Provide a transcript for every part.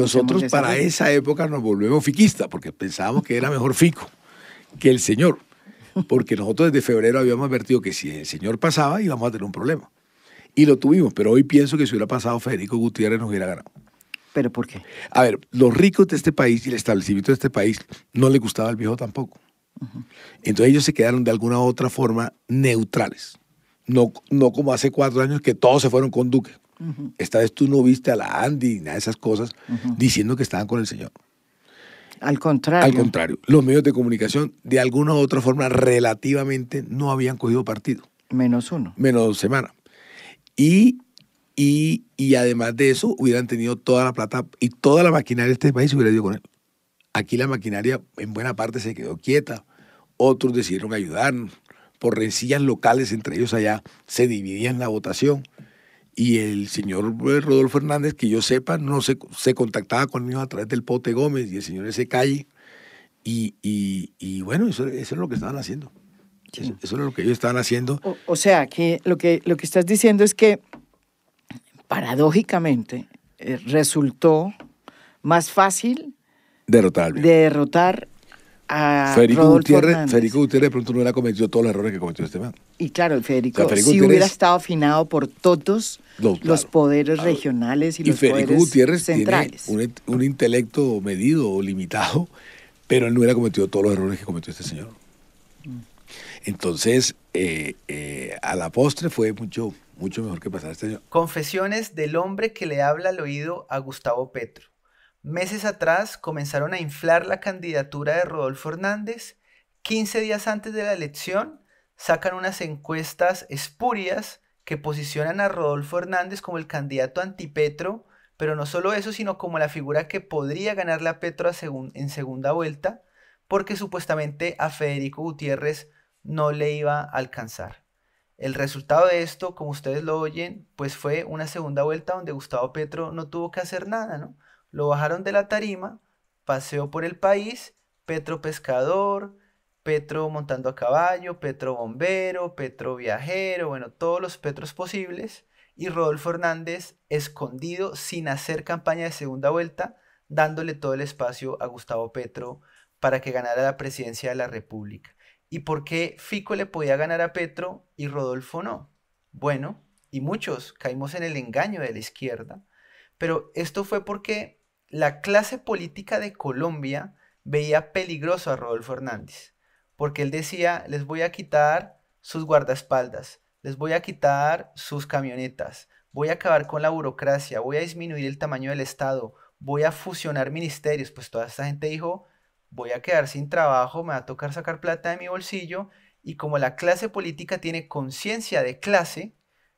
Nosotros para esa época nos volvemos fiquistas, porque pensábamos que era mejor Fico que el señor, porque nosotros desde febrero habíamos advertido que si el señor pasaba íbamos a tener un problema. Y lo tuvimos, pero hoy pienso que si hubiera pasado Federico Gutiérrez nos hubiera ganado. ¿Pero por qué? A ver, los ricos de este país y el establecimiento de este país no le gustaba al viejo tampoco. Entonces ellos se quedaron de alguna u otra forma neutrales. No, no como hace cuatro años que todos se fueron con Duque. Esta vez tú no viste a la Andy ni nada esas cosas diciendo que estaban con el Señor. Al contrario. Al contrario. Los medios de comunicación, de alguna u otra forma, relativamente no habían cogido partido. Menos uno. Menos semana. Y, y, y además de eso, hubieran tenido toda la plata y toda la maquinaria de este país se hubiera ido con él. Aquí la maquinaria en buena parte se quedó quieta. Otros decidieron ayudarnos. Por rencillas locales entre ellos allá se dividían la votación. Y el señor eh, Rodolfo Hernández, que yo sepa, no se, se contactaba conmigo a través del Pote Gómez y el señor ese calle. Y, bueno, eso, es lo que estaban haciendo. Eso, es lo que ellos estaban haciendo. O, sea, que lo, que lo que estás diciendo es que paradójicamente eh, resultó más fácil derrotar, derrotar a Federico Gutiérrez, de pronto no hubiera cometido todos los errores que cometió este man. Y claro, Federico, si hubiera estado afinado por todos los poderes regionales y, y los Federico poderes Gutiérrez centrales. un, intelecto medido o limitado, pero él no hubiera cometido todos los errores que cometió este señor. Entonces, eh, eh, a la postre fue mucho, mucho mejor que pasar este año. Confesiones del hombre que le habla al oído a Gustavo Petro. Meses atrás comenzaron a inflar la candidatura de Rodolfo Hernández. 15 días antes de la elección sacan unas encuestas espurias que posicionan a Rodolfo Hernández como el candidato antipetro, pero no solo eso, sino como la figura que podría ganarle a Petro en segunda vuelta, porque supuestamente a Federico Gutiérrez no le iba a alcanzar. El resultado de esto, como ustedes lo oyen, pues fue una segunda vuelta donde Gustavo Petro no tuvo que hacer nada, ¿no? Lo bajaron de la tarima, paseó por el país, Petro pescador, Petro montando a caballo, Petro bombero, Petro viajero, bueno, todos los Petros posibles. Y Rodolfo Hernández escondido sin hacer campaña de segunda vuelta, dándole todo el espacio a Gustavo Petro para que ganara la presidencia de la República. ¿Y por qué Fico le podía ganar a Petro y Rodolfo no? Bueno, y muchos caímos en el engaño de la izquierda, pero esto fue porque la clase política de Colombia veía peligroso a Rodolfo Hernández, porque él decía, les voy a quitar sus guardaespaldas, les voy a quitar sus camionetas, voy a acabar con la burocracia, voy a disminuir el tamaño del Estado, voy a fusionar ministerios, pues toda esta gente dijo, voy a quedar sin trabajo, me va a tocar sacar plata de mi bolsillo, y como la clase política tiene conciencia de clase,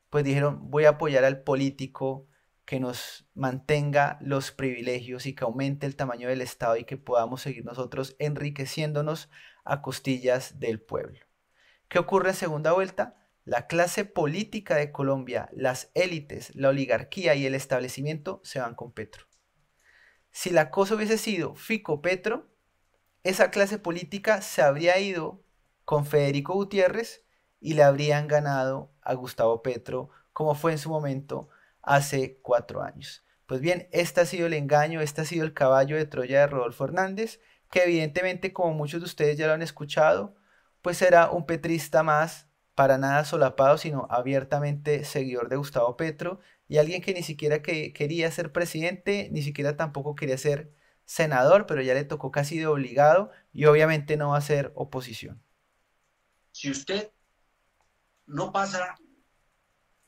pues dijeron, voy a apoyar al político que nos mantenga los privilegios y que aumente el tamaño del Estado y que podamos seguir nosotros enriqueciéndonos a costillas del pueblo. ¿Qué ocurre en segunda vuelta? La clase política de Colombia, las élites, la oligarquía y el establecimiento se van con Petro. Si la cosa hubiese sido Fico-Petro, esa clase política se habría ido con Federico Gutiérrez y le habrían ganado a Gustavo Petro, como fue en su momento hace cuatro años. Pues bien, este ha sido el engaño, este ha sido el caballo de Troya de Rodolfo Hernández, que evidentemente, como muchos de ustedes ya lo han escuchado, pues era un petrista más, para nada solapado, sino abiertamente seguidor de Gustavo Petro, y alguien que ni siquiera quería ser presidente, ni siquiera tampoco quería ser senador, pero ya le tocó casi de obligado, y obviamente no va a ser oposición. Si usted no pasa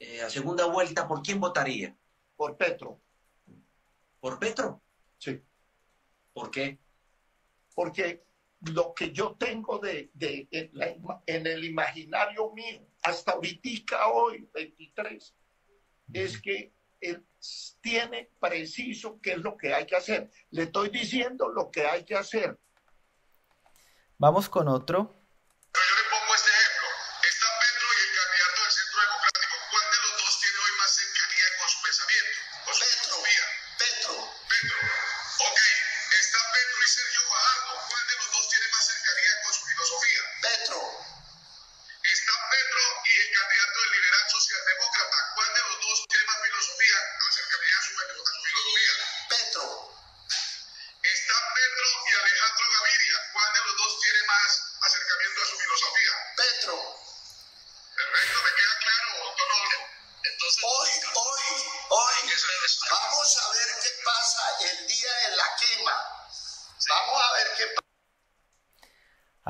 eh, a segunda vuelta, ¿por quién votaría? Por Petro. ¿Por Petro? Sí. ¿Por qué? Porque lo que yo tengo de, en, el imaginario mío, hasta ahorita hoy, 23, es que él tiene preciso qué es lo que hay que hacer. Le estoy diciendo lo que hay que hacer. Vamos con otro.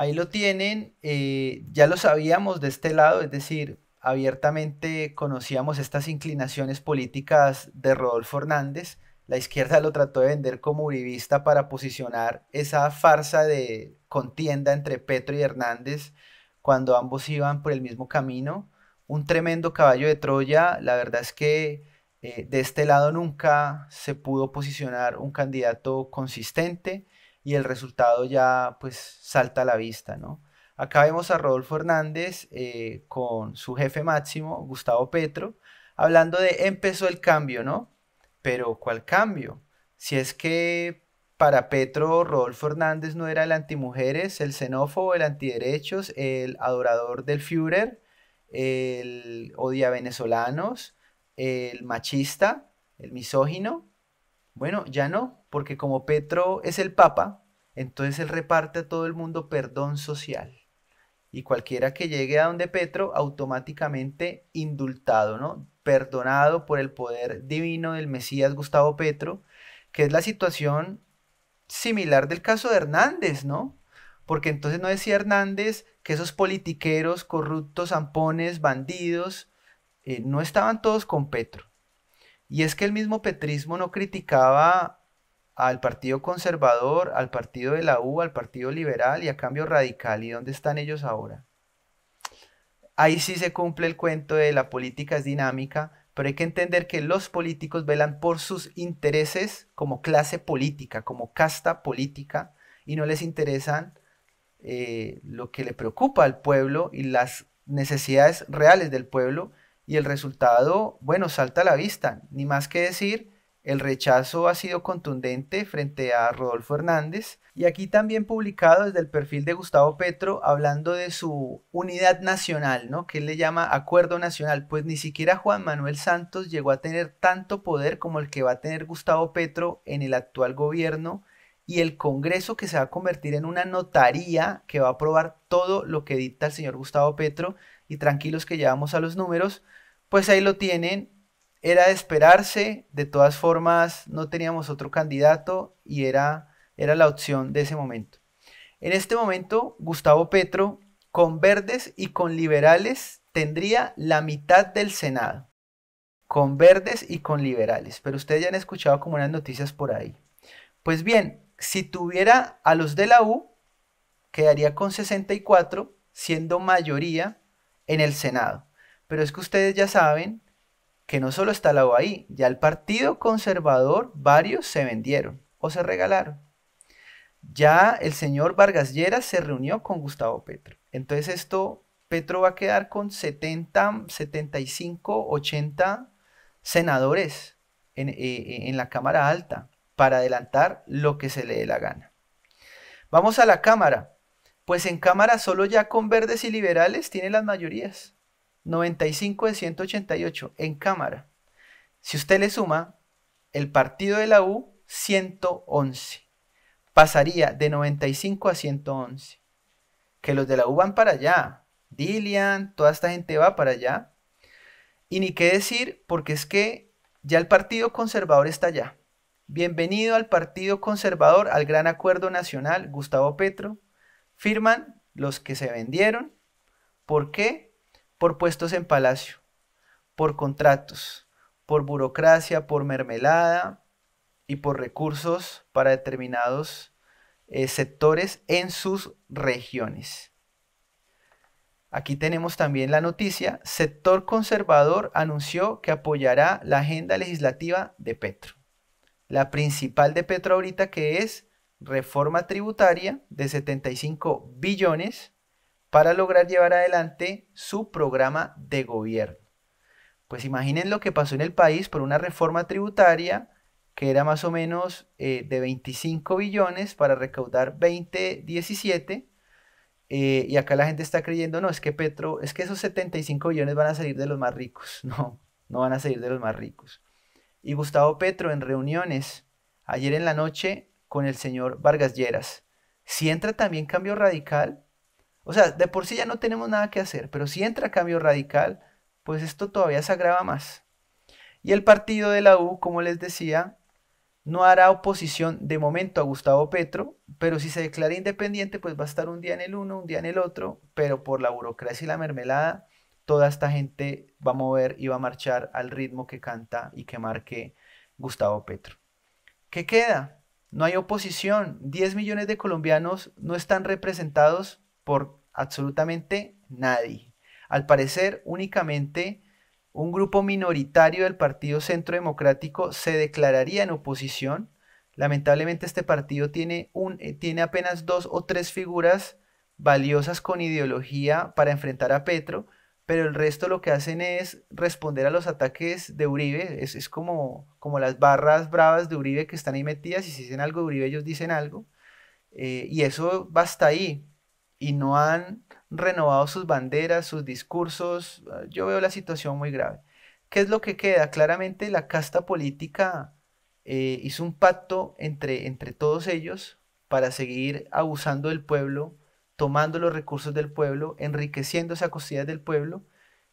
Ahí lo tienen, eh, ya lo sabíamos de este lado, es decir, abiertamente conocíamos estas inclinaciones políticas de Rodolfo Hernández. La izquierda lo trató de vender como uribista para posicionar esa farsa de contienda entre Petro y Hernández cuando ambos iban por el mismo camino. Un tremendo caballo de Troya, la verdad es que eh, de este lado nunca se pudo posicionar un candidato consistente y el resultado ya pues salta a la vista, ¿no? Acá vemos a Rodolfo Hernández eh, con su jefe máximo, Gustavo Petro, hablando de empezó el cambio, ¿no? Pero ¿cuál cambio? Si es que para Petro Rodolfo Hernández no era el antimujeres, el xenófobo, el antiderechos, el adorador del Führer, el odia venezolanos, el machista, el misógino, bueno, ya no, porque como Petro es el Papa, entonces él reparte a todo el mundo perdón social. Y cualquiera que llegue a donde Petro, automáticamente indultado, ¿no? Perdonado por el poder divino del Mesías Gustavo Petro, que es la situación similar del caso de Hernández, ¿no? Porque entonces no decía Hernández que esos politiqueros, corruptos, zampones, bandidos, eh, no estaban todos con Petro. Y es que el mismo petrismo no criticaba al Partido Conservador, al Partido de la U, al Partido Liberal y a Cambio Radical. ¿Y dónde están ellos ahora? Ahí sí se cumple el cuento de la política es dinámica, pero hay que entender que los políticos velan por sus intereses como clase política, como casta política, y no les interesan eh, lo que le preocupa al pueblo y las necesidades reales del pueblo, y el resultado, bueno, salta a la vista, ni más que decir, el rechazo ha sido contundente frente a Rodolfo Hernández y aquí también publicado desde el perfil de Gustavo Petro hablando de su unidad nacional, ¿no? Que él le llama acuerdo nacional, pues ni siquiera Juan Manuel Santos llegó a tener tanto poder como el que va a tener Gustavo Petro en el actual gobierno y el Congreso que se va a convertir en una notaría que va a aprobar todo lo que dicta el señor Gustavo Petro y tranquilos que llevamos a los números pues ahí lo tienen. Era de esperarse, de todas formas no teníamos otro candidato y era, era la opción de ese momento. En este momento, Gustavo Petro, con verdes y con liberales, tendría la mitad del Senado. Con verdes y con liberales. Pero ustedes ya han escuchado como unas noticias por ahí. Pues bien, si tuviera a los de la U, quedaría con 64, siendo mayoría en el Senado. Pero es que ustedes ya saben que no solo está la ahí, ya el Partido Conservador varios se vendieron o se regalaron. Ya el señor Vargas Lleras se reunió con Gustavo Petro. Entonces esto, Petro va a quedar con 70, 75, 80 senadores eh, eh, en la Cámara Alta para adelantar lo que se le dé la gana. Vamos a la Cámara. Pues en Cámara solo ya con verdes y liberales tiene las mayorías. 95 de 188 en Cámara. Si usted le suma el partido de la U, 111. Pasaría de 95 a 111. Que los de la U van para allá. Dilian, toda esta gente va para allá. Y ni qué decir, porque es que ya el Partido Conservador está allá. Bienvenido al Partido Conservador, al Gran Acuerdo Nacional, Gustavo Petro. Firman los que se vendieron. ¿Por qué? por puestos en palacio, por contratos, por burocracia, por mermelada y por recursos para determinados eh, sectores en sus regiones. Aquí tenemos también la noticia, sector conservador anunció que apoyará la agenda legislativa de Petro. La principal de Petro ahorita que es reforma tributaria de 75 billones para lograr llevar adelante su programa de gobierno. Pues imaginen lo que pasó en el país por una reforma tributaria que era más o menos eh, de 25 billones para recaudar 2017. Eh, y acá la gente está creyendo, no, es que Petro, es que esos 75 billones van a salir de los más ricos. No, no van a salir de los más ricos. Y Gustavo Petro en reuniones ayer en la noche con el señor Vargas Lleras. Si entra también cambio radical, o sea, de por sí ya no tenemos nada que hacer, pero si entra cambio radical, pues esto todavía se agrava más. Y el partido de la U, como les decía, no hará oposición de momento a Gustavo Petro, pero si se declara independiente, pues va a estar un día en el uno, un día en el otro, pero por la burocracia y la mermelada, toda esta gente va a mover y va a marchar al ritmo que canta y que marque Gustavo Petro. ¿Qué queda? No hay oposición. 10 millones de colombianos no están representados por absolutamente nadie. Al parecer, únicamente un grupo minoritario del Partido Centro Democrático se declararía en oposición. Lamentablemente este partido tiene, un, eh, tiene apenas dos o tres figuras valiosas con ideología para enfrentar a Petro, pero el resto lo que hacen es responder a los ataques de Uribe. Es, es como, como las barras bravas de Uribe que están ahí metidas y si dicen algo de Uribe ellos dicen algo. Eh, y eso basta ahí y no han renovado sus banderas, sus discursos, eh, yo veo la situación muy grave. ¿Qué es lo que queda? Claramente la casta política eh, hizo un pacto entre, entre todos ellos para seguir abusando del pueblo, tomando los recursos del pueblo, enriqueciendo a costillas del pueblo.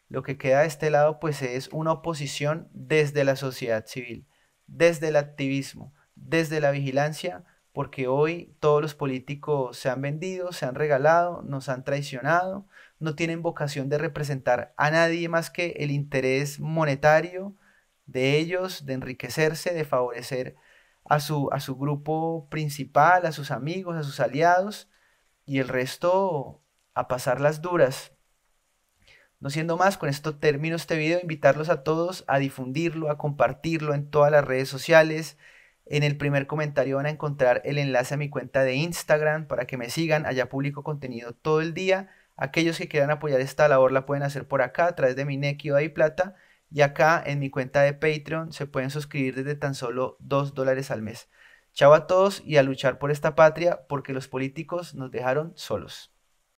Lo que queda de este lado pues es una oposición desde la sociedad civil, desde el activismo, desde la vigilancia, porque hoy todos los políticos se han vendido, se han regalado, nos han traicionado, no tienen vocación de representar a nadie más que el interés monetario de ellos, de enriquecerse, de favorecer a su, a su grupo principal, a sus amigos, a sus aliados, y el resto a pasar las duras. No siendo más, con esto termino este video, invitarlos a todos a difundirlo, a compartirlo en todas las redes sociales, en el primer comentario van a encontrar el enlace a mi cuenta de Instagram para que me sigan. Allá publico contenido todo el día. Aquellos que quieran apoyar esta labor la pueden hacer por acá a través de mi Nequi y Plata. Y acá en mi cuenta de Patreon se pueden suscribir desde tan solo 2 dólares al mes. Chao a todos y a luchar por esta patria porque los políticos nos dejaron solos.